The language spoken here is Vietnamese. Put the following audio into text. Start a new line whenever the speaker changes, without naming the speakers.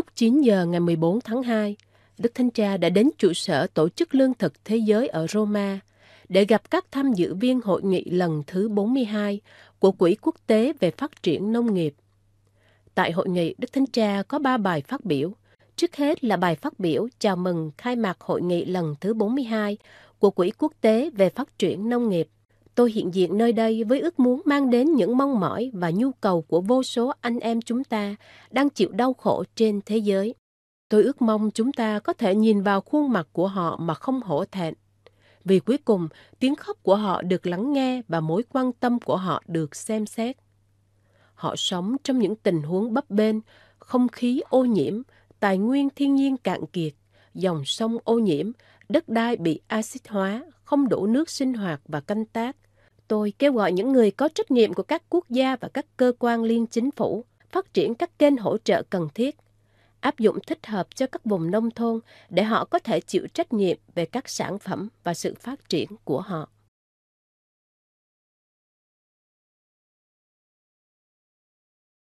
Lúc 9 giờ ngày 14 tháng 2, Đức Thánh Cha đã đến trụ sở Tổ chức Lương thực Thế giới ở Roma để gặp các tham dự viên hội nghị lần thứ 42 của Quỹ Quốc tế về Phát triển Nông nghiệp. Tại hội nghị, Đức Thánh Cha có 3 bài phát biểu. Trước hết là bài phát biểu chào mừng khai mạc hội nghị lần thứ 42 của Quỹ Quốc tế về Phát triển Nông nghiệp – tôi hiện diện nơi đây với ước muốn mang đến những mong mỏi và nhu cầu của vô số anh em chúng ta đang chịu đau khổ trên thế giới. Tôi ước mong chúng ta có thể nhìn vào khuôn mặt của họ mà không hổ thẹn. Vì cuối cùng, tiếng khóc của họ được lắng nghe và mối quan tâm của họ được xem xét. Họ sống trong những tình huống bấp bênh, không khí ô nhiễm, tài nguyên thiên nhiên cạn kiệt, dòng sông ô nhiễm, đất đai bị axit hóa, không đủ nước sinh hoạt và canh tác – tôi kêu gọi những người có trách nhiệm của các quốc gia và các cơ quan liên chính phủ phát triển các kênh hỗ trợ cần thiết, áp dụng thích hợp cho các vùng nông thôn để họ có thể chịu trách nhiệm về các sản phẩm
và sự phát triển của họ.